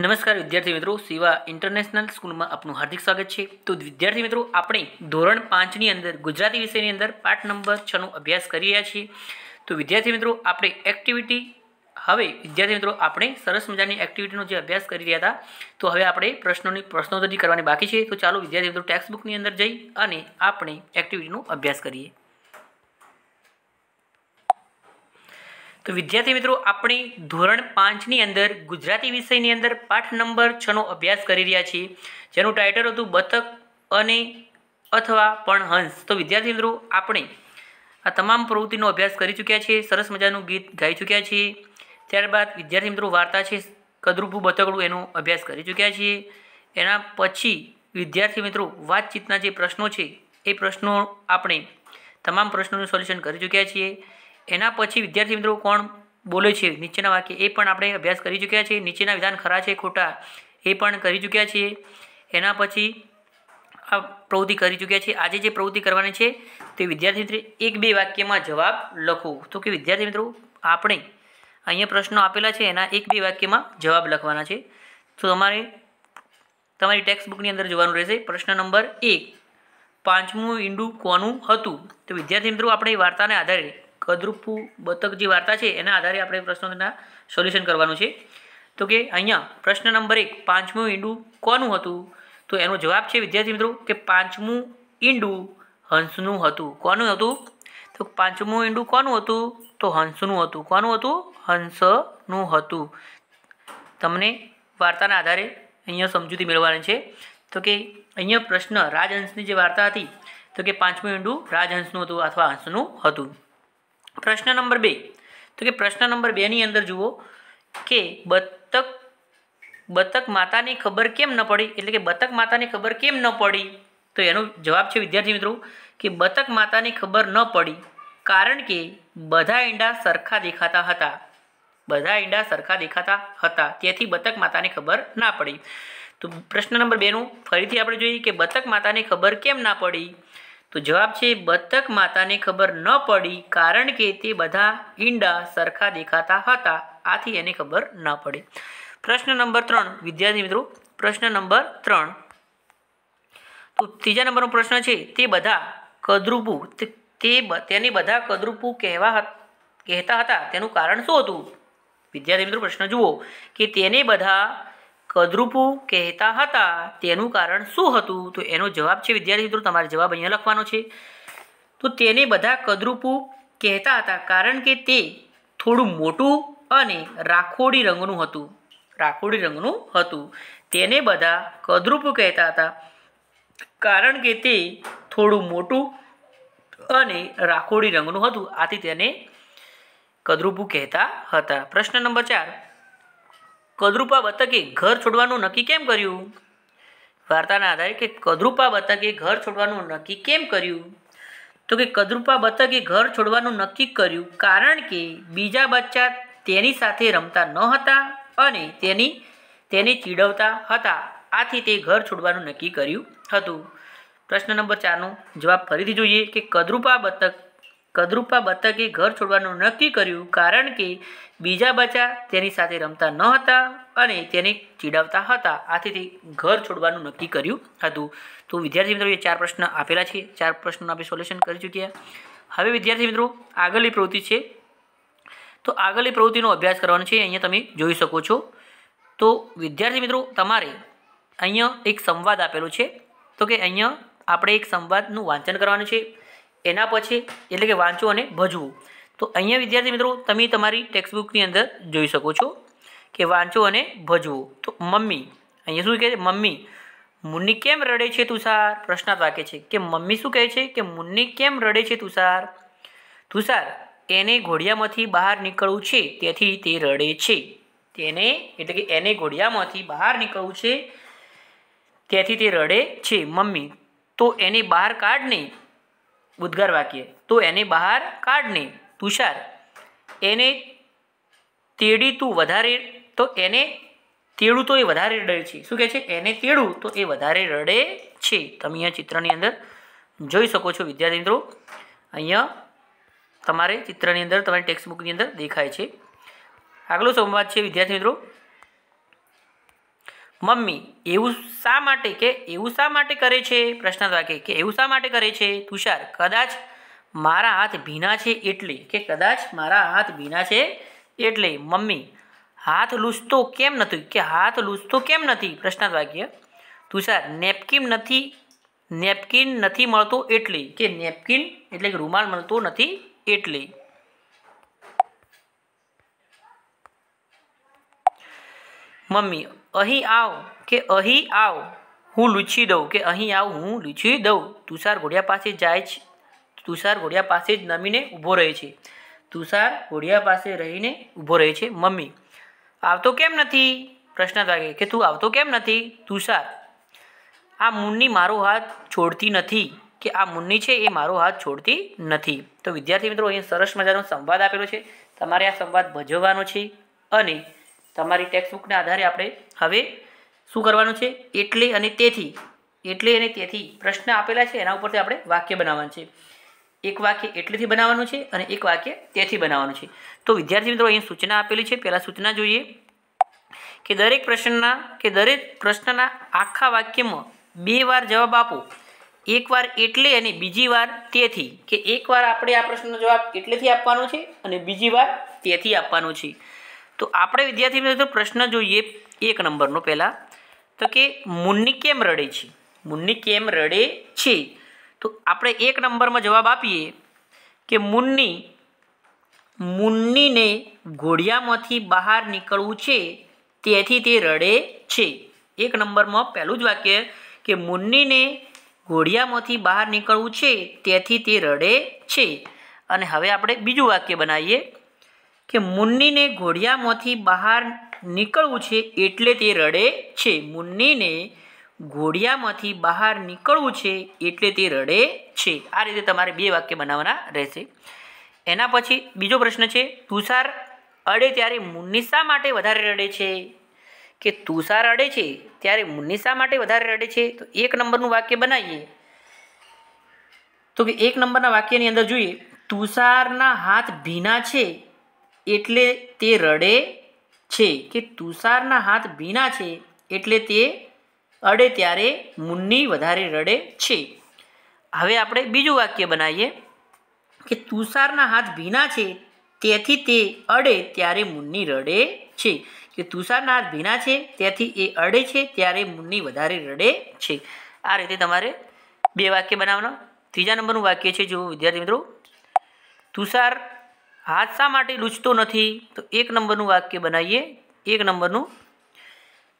નમસ્કાર વિદ્યાર્થી મિત્રો સેવા ઇન્ટરનેશનલ સ્કૂલમાં આપનું હાર્દિક સ્વાગત છે તો વિદ્યાર્થી મિત્રો આપણે ધોરણ પાંચની અંદર ગુજરાતી વિષયની અંદર પાઠ નંબર છનો અભ્યાસ કરી રહ્યા છીએ તો વિદ્યાર્થી મિત્રો આપણે એક્ટિવિટી હવે વિદ્યાર્થી મિત્રો આપણે સરસ મજાની એક્ટિવિટીનો જે અભ્યાસ કરી રહ્યા હતા તો હવે આપણે પ્રશ્નોની પ્રશ્નોત્તરી કરવાની બાકી છે તો ચાલો વિદ્યાર્થી મિત્રો ટેક્સ્ટ બુકની અંદર જઈ અને આપણે એક્ટિવિટીનો અભ્યાસ કરીએ તો વિદ્યાર્થી મિત્રો આપણે ધોરણ પાંચની અંદર ગુજરાતી વિષયની અંદર પાઠ નંબર છનો અભ્યાસ કરી રહ્યા છીએ જેનું ટાઇટલ હતું બતક અને અથવા પણ હંસ તો વિદ્યાર્થી મિત્રો આપણે આ તમામ પ્રવૃત્તિનો અભ્યાસ કરી ચૂક્યા છીએ સરસ મજાનું ગીત ગાઈ ચૂક્યા છીએ ત્યારબાદ વિદ્યાર્થી મિત્રો વાર્તા છે કદરૂપું બતકડું એનો અભ્યાસ કરી ચૂક્યા છીએ એના પછી વિદ્યાર્થી મિત્રો વાતચીતના જે પ્રશ્નો છે એ પ્રશ્નો આપણે તમામ પ્રશ્નોનું સોલ્યુશન કરી ચૂક્યા છીએ એના પછી વિદ્યાર્થી મિત્રો કોણ બોલે છે નીચેના વાક્ય એ પણ આપણે અભ્યાસ કરી ચૂક્યા છીએ નીચેના વિધાન ખરા છે ખોટા એ પણ કરી ચૂક્યા છીએ એના પછી આ પ્રવૃત્તિ કરી ચૂક્યા છીએ આજે જે પ્રવૃત્તિ કરવાની છે તે વિદ્યાર્થી મિત્રો એક બે વાક્યમાં જવાબ લખો તો કે વિદ્યાર્થી મિત્રો આપણે અહીંયા પ્રશ્નો આપેલા છે એના એક બે વાક્યમાં જવાબ લખવાના છે તો તમારે તમારી ટેક્સ્ટ બુકની અંદર જોવાનું રહેશે પ્રશ્ન નંબર એક પાંચમું ઈંડું કોનું હતું તો વિદ્યાર્થી મિત્રો આપણે વાર્તાને આધારે કદરૂપું બતક જે વાર્તા છે એના આધારે આપણે પ્રશ્નોના સોલ્યુશન કરવાનું છે તો કે અહીંયા પ્રશ્ન નંબર એક પાંચમું ઈંડું કોનું હતું તો એનો જવાબ છે વિદ્યાર્થી મિત્રો કે પાંચમું ઈંડું હંસનું હતું કોનું હતું તો પાંચમું ઈંડું કોનું હતું તો હંસનું હતું કોનું હતું હંસનું હતું તમને વાર્તાના આધારે અહીંયા સમજૂતી મેળવવાની છે તો કે અહીંયા પ્રશ્ન રાજહંસની જે વાર્તા હતી તો કે પાંચમું ઈંડું રાજહંસનું હતું અથવા હંસનું હતું પ્રશ્ન નંબર બે તો કે પ્રશ્ન નંબર બેની અંદર જુઓ કે બતક બતક માતાની ખબર કેમ ન પડી એટલે કે બતક માતાની ખબર કેમ ન પડી તો એનો જવાબ છે વિદ્યાર્થી મિત્રો કે બતક માતાની ખબર ન પડી કારણ કે બધા ઈંડા સરખા દેખાતા હતા બધા ઈંડા સરખા દેખાતા હતા તેથી બતક માતાની ખબર ના પડી તો પ્રશ્ન નંબર બેનું ફરીથી આપણે જોઈએ કે બતક માતાની ખબર કેમ ના પડી તો જવાબ છે બતક માતાને ખબર ન પડી કારણ કે તે બધા ઈંડા સરખા દેખાતા હતા આથી એને ખબર ન પડી પ્રશ્ન નંબર ત્રણ વિદ્યાર્થી મિત્રો પ્રશ્ન નંબર ત્રણ તો ત્રીજા નંબરનો પ્રશ્ન છે તે બધા કદરૂપુ તે તેને બધા કદરૂપુ કહેવા કહેતા હતા તેનું કારણ શું હતું વિદ્યાર્થી મિત્રો પ્રશ્ન જુઓ કે તેને બધા કદરૂપું કહેતા હતા તેનું કારણ શું હતું તો એનો જવાબ છે વિદ્યાર્થી મિત્રો તમારે જવાબ અહીંયા લખવાનો છે તો તેને બધા કદરૂપું કહેતા હતા કારણ કે તે થોડું મોટું અને રાખોડી રંગનું હતું રાખોડી રંગનું હતું તેને બધા કદરૂપું કહેતા હતા કારણ કે તે થોડું મોટું અને રાખોડી રંગનું હતું આથી તેને કદરૂપું કહેતા હતા પ્રશ્ન નંબર ચાર કદરૂપા બતકે ઘર છોડવાનું નક્કી કેમ કર્યું વાર્તાના આધારે કે કદરૂપા બતકે ઘર છોડવાનું નક્કી કેમ કર્યું તો કે કદરૂપા બતકે ઘર છોડવાનું નક્કી કર્યું કારણ કે બીજા બચ્ચા તેની સાથે રમતા ન હતા અને તેની તેને ચીડવતા હતા આથી તે ઘર છોડવાનું નક્કી કર્યું હતું પ્રશ્ન નંબર ચારનો જવાબ ફરીથી જોઈએ કે કદરૂપા બતક કદરૂપા બતકે ઘર છોડવાનું નક્કી કર્યું કારણ કે બીજા બચ્ચા તેની સાથે રમતા ન હતા અને તેને ચીડાવતા હતા આથી તે ઘર છોડવાનું નક્કી કર્યું હતું તો વિદ્યાર્થી મિત્રો એ ચાર પ્રશ્ન આપેલા છે ચાર પ્રશ્નનું આપણે સોલ્યુશન કરી ચૂક્યા હવે વિદ્યાર્થી મિત્રો આગળની પ્રવૃત્તિ છે તો આગળની પ્રવૃત્તિનો અભ્યાસ કરવાનો છે અહીંયા તમે જોઈ શકો છો તો વિદ્યાર્થી મિત્રો તમારે અહીંયા એક સંવાદ આપેલો છે તો કે અહીંયા આપણે એક સંવાદનું વાંચન કરવાનું છે એના પછી એટલે કે વાંચવું અને ભજવું તો અહીંયા વિદ્યાર્થી મિત્રો તમે તમારી ટેક્સ્ટબુકની અંદર જોઈ શકો છો કે વાંચવું અને ભજવું તો મમ્મી અહીંયા શું કહે છે મમ્મી મુન્ની કેમ રડે છે તુષાર પ્રશ્નાર્થ વાક્ય છે કે મમ્મી શું કહે છે કે મુન્ની કેમ રડે છે તુષાર તુષાર એને ઘોડિયામાંથી બહાર નીકળવું છે તેથી તે રડે છે તેને એટલે કે એને ઘોડિયામાંથી બહાર નીકળવું છે તેથી તે રડે છે મમ્મી તો એને બહાર કાઢ નહીં ઉદ્ગાર વાક્ય તો એને બહાર કાઢને તુષાર એને તેડી તું વધારે તો એને તેડું તો એ વધારે રડે છે શું કહે છે એને તેડું તો એ વધારે રડે છે તમે અહીંયા ચિત્રની અંદર જોઈ શકો છો વિદ્યાર્થી મિત્રો અહીંયા તમારે ચિત્રની અંદર તમારી ટેક્સ્ટ બુકની અંદર દેખાય છે આગલો સંવાદ છે વિદ્યાર્થી મિત્રો મમ્મી એવું શા માટે કે એવું શા માટે કરે છે પ્રશ્નાર્થ વાક્ય કે એવું શા માટે કરે છે તુષાર કદાચ મારા હાથ ભીના છે એટલે કે કદાચ મારા હાથ ભીના છે એટલે મમ્મી હાથ લૂસતો કેમ નથી કે હાથ લૂસતો કેમ નથી પ્રશ્નાર્થ વાક્ય તુષાર નેપકિન નથી નેપકિન નથી મળતો એટલે કે નેપકિન એટલે કે રૂમાલ મળતો નથી એટલે મમ્મી અહીં આવ કે અહીં આવ હું લૂછી દઉં કે અહીં આવ હું લૂછી દઉં તુષાર ઘોડિયા પાસે જાય છે તુષાર ઘોડિયા પાસે જ નમીને ઊભો રહે છે તુષાર ઘોડિયા પાસે રહીને ઊભો રહે છે મમ્મી આવતો કેમ નથી પ્રશ્ન થાય કે તું આવતો કેમ નથી તુષાર આ મુન્ની મારો હાથ છોડતી નથી કે આ મુન્ની છે એ મારો હાથ છોડતી નથી તો વિદ્યાર્થી મિત્રો અહીંયા સરસ મજાનો સંવાદ આપેલો છે તમારે આ સંવાદ ભજવવાનો છે અને તમારી ટેક્સ્ટબુકના આધારે આપણે હવે શું કરવાનું છે એટલે અને તેથી એટલે અને તેથી પ્રશ્ન આપેલા છે એના ઉપરથી આપણે વાક્ય બનાવવાનું છે એક વાક્ય એટલેથી બનાવવાનું છે અને એક વાક્ય તેથી બનાવવાનું છે તો વિદ્યાર્થી મિત્રો અહીં સૂચના આપેલી છે પહેલાં સૂચના જોઈએ કે દરેક પ્રશ્નના કે દરેક પ્રશ્નના આખા વાક્યમાં બે વાર જવાબ આપો એકવાર એટલે અને બીજી વાર તેથી કે એકવાર આપણે આ પ્રશ્નનો જવાબ એટલેથી આપવાનો છે અને બીજી વાર તેથી આપવાનો છે તો આપણે વિદ્યાર્થી મિત્રો પ્રશ્ન જોઈએ એક નંબરનો પહેલાં તો કે મુન્ની કેમ રડે છે મુન્ની કેમ રડે છે તો આપણે એક નંબરમાં જવાબ આપીએ કે મુન્ની મુન્નીને ઘોડિયામાંથી બહાર નીકળવું છે તેથી તે રડે છે એક નંબરમાં પહેલું જ વાક્ય કે મુન્નીને ઘોડિયામાંથી બહાર નીકળવું છે તેથી તે રડે છે અને હવે આપણે બીજું વાક્ય બનાવીએ કે મુન્નીને ઘોડિયામાંથી બહાર નીકળવું છે એટલે તે રડે છે મુન્નીને ઘોડિયામાંથી બહાર નીકળવું છે એટલે તે રડે છે આ રીતે તમારે બે વાક્ય બનાવવાના રહેશે એના પછી બીજો પ્રશ્ન છે તુષાર અડે ત્યારે મુન્ની માટે વધારે રડે છે કે તુષાર અડે છે ત્યારે મુન્ની માટે વધારે રડે છે તો એક નંબરનું વાક્ય બનાવીએ તો કે એક નંબરના વાક્યની અંદર જોઈએ તુષારના હાથ ભીના છે એટલે તે રડે છે કે તુષારના હાથ ભીના છે એટલે તે અડે ત્યારે મુન્ની વધારે રડે છે હવે આપણે બીજું વાક્ય બનાવીએ કે તુષારના હાથ ભીના છે તેથી તે અડે ત્યારે મુન્ની રડે છે કે તુષારના હાથ ભીના છે તેથી એ અડે છે ત્યારે મુન્ની વધારે રડે છે આ રીતે તમારે બે વાક્ય બનાવવાના ત્રીજા નંબરનું વાક્ય છે જો વિદ્યાર્થી મિત્રો તુષાર હાથ શા માટે લૂછતો નથી તો એક નંબરનું વાક્ય બનાવીએ એક નંબરનું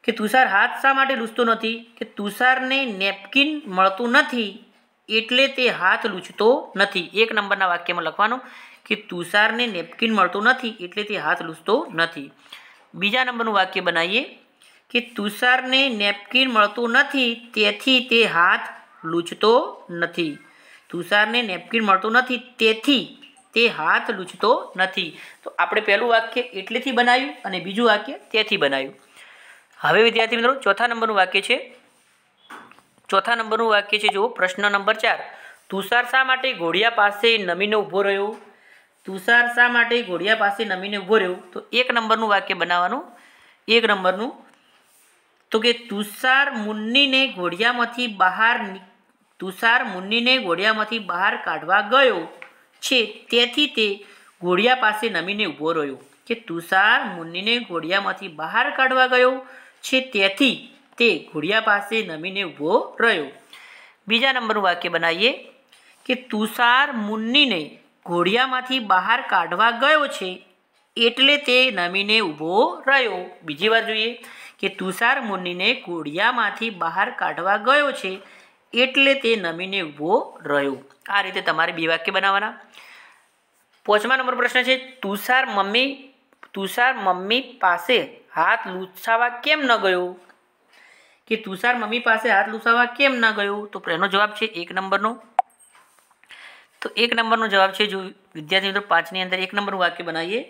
કે તુષાર હાથ શા માટે લૂછતો નથી કે તુષારને નેપકિન મળતું નથી એટલે તે હાથ લૂંચતો નથી એક નંબરના વાક્યમાં લખવાનું કે તુષારને નેપકિન મળતું નથી એટલે તે હાથ લૂછતો નથી બીજા નંબરનું વાક્ય બનાવીએ કે તુષારને નેપકિન મળતું નથી તેથી તે હાથ લૂછતો નથી તુષારને નેપકિન મળતો નથી તેથી તે હાથ લૂછતો નથી તો આપણે પહેલું વાક્ય એટલેથી બનાવ્યું અને બીજું વાક્ય તેથી બનાવ્યું હવે વિદ્યાર્થી મિત્રો ચોથા નંબરનું વાક્ય છે ચોથા નંબરનું વાક્ય છે જુઓ પ્રશ્ન નંબર ચાર તુષાર શા માટે ઘોડિયા પાસે નમીને ઊભો રહ્યો તુષાર શા માટે ઘોડિયા પાસે નમીને ઊભો રહ્યો તો એક નંબરનું વાક્ય બનાવવાનું એક નંબરનું તો કે તુષાર મુન્નીને ઘોડિયામાંથી બહાર તુષાર મુન્નીને ઘોડિયામાંથી બહાર કાઢવા ગયો છે તેથી તે ઘોડિયા પાસે નમીને ઊભો રહ્યો કે તુષાર મુનિને ઘોડિયામાંથી બહાર કાઢવા ગયો છે તેથી તે ઘોડિયા પાસે નમીને ઊભો રહ્યો બીજા નંબરનું વાક્ય બનાવીએ કે તુષાર મુન્નીને ઘોડિયામાંથી બહાર કાઢવા ગયો છે એટલે તે નમીને ઊભો રહ્યો બીજી વાર જોઈએ કે તુષાર મુન્નીને ઘોડિયામાંથી બહાર કાઢવા ગયો છે એટલે તે નમીને ઉભો રહ્યો આ રીતે તમારે બે વાક્ય બનાવવાના પોચમા નંબર પ્રશ્ન છે તુષાર મમ્મી તુષાર મમ્મી પાસે હાથ લૂછાવા કેમ ન ગયો કે તુષાર મમ્મી પાસે હાથ લૂછાવા કેમ ન ગયો તો એનો જવાબ છે એક નંબરનો તો એક નંબરનો જવાબ છે જો વિદ્યાર્થી મિત્રો પાંચની અંદર એક નંબરનું વાક્ય બનાવીએ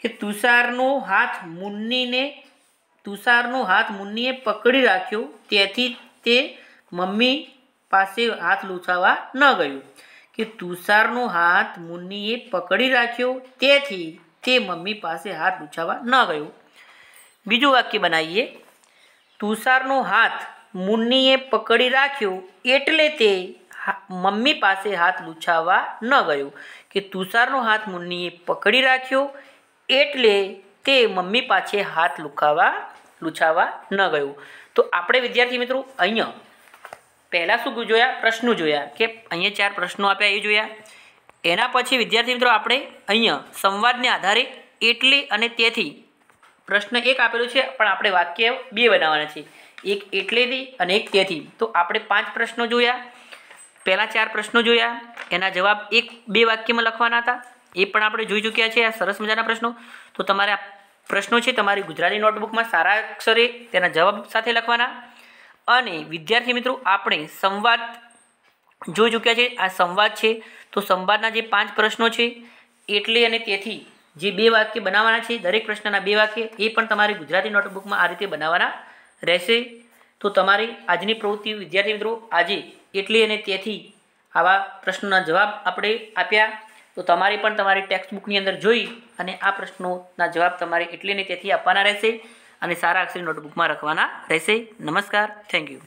કે તુષારનો હાથ મુન્નીને તુષારનો હાથ મુન્નીએ પકડી રાખ્યો તેથી તે મમ્મી પાસે હાથ લૂછાવા ન ગયું કે તુષારનો હાથ મુન્નીએ પકડી રાખ્યો તેથી તે મમ્મી પાસે હાથ લૂછાવા ન ગયો બીજું વાક્ય બનાવીએ તુષારનો હાથ મુન્નીએ પકડી રાખ્યો એટલે તે મમ્મી પાસે હાથ લૂછાવા ન ગયો કે તુષારનો હાથ મુન્નીએ પકડી રાખ્યો એટલે તે મમ્મી પાસે હાથ લુખાવા લૂછાવા ન ગયો તો આપણે વિદ્યાર્થી મિત્રો અહીંયા પહેલાં શું જોયા પ્રશ્નો જોયા કે અહીંયા ચાર પ્રશ્નો આપ્યા એ જોયા એના પછી વિદ્યાર્થી મિત્રો આપણે અહીંયા સંવાદને આધારે એટલે અને તેથી પ્રશ્ન એક આપેલો છે પણ આપણે વાક્ય બે બનાવવાના છે એક એટલેથી અને એક તેથી તો આપણે પાંચ પ્રશ્નો જોયા પહેલાં ચાર પ્રશ્નો જોયા એના જવાબ એક બે વાક્યમાં લખવાના હતા એ પણ આપણે જોઈ ચૂક્યા છે આ સરસ મજાના પ્રશ્નો તો તમારા પ્રશ્નો છે તમારી ગુજરાતી નોટબુકમાં સારા અક્ષરે તેના જવાબ સાથે લખવાના અને વિદ્યાર્થી મિત્રો આપણે સંવાદ જોઈ ચૂક્યા છે આ સંવાદ છે તો સંવાદના જે પાંચ પ્રશ્નો છે એટલે અને તેથી જે બે વાક્ય બનાવવાના છે દરેક પ્રશ્નના બે વાક્ય એ પણ તમારે ગુજરાતી નોટબુકમાં આ રીતે બનાવવાના રહેશે તો તમારી આજની પ્રવૃત્તિ વિદ્યાર્થી મિત્રો આજે એટલે અને તેથી આવા પ્રશ્નોના જવાબ આપણે આપ્યા તો તમારે પણ તમારી ટેક્સ્ટ બુકની અંદર જોઈ અને આ પ્રશ્નોના જવાબ તમારે એટલે ને તેથી આપવાના રહેશે અને સારા અક્ષરી નોટબુકમાં રાખવાના રહેશે નમસ્કાર થેન્ક યુ